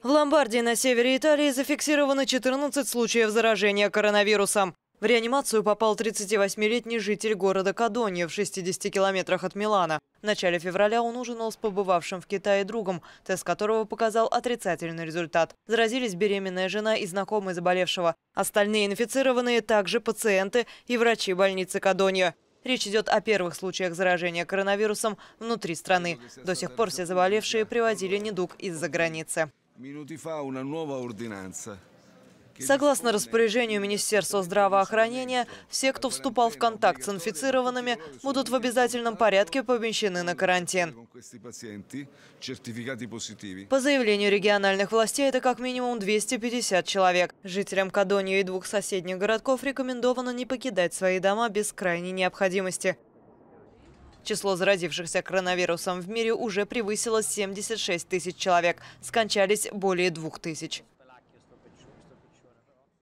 В Ломбардии на севере Италии зафиксировано 14 случаев заражения коронавирусом. В реанимацию попал 38-летний житель города Кадония в 60 километрах от Милана. В начале февраля он ужинал с побывавшим в Китае другом, тест которого показал отрицательный результат. Заразились беременная жена и знакомый заболевшего. Остальные инфицированные также пациенты и врачи больницы Кадония. Речь идет о первых случаях заражения коронавирусом внутри страны. До сих пор все заболевшие привозили недуг из-за границы. Согласно распоряжению Министерства здравоохранения, все, кто вступал в контакт с инфицированными, будут в обязательном порядке помещены на карантин. По заявлению региональных властей, это как минимум 250 человек. Жителям Кадонии и двух соседних городков рекомендовано не покидать свои дома без крайней необходимости. Число заразившихся коронавирусом в мире уже превысило 76 тысяч человек. Скончались более двух тысяч.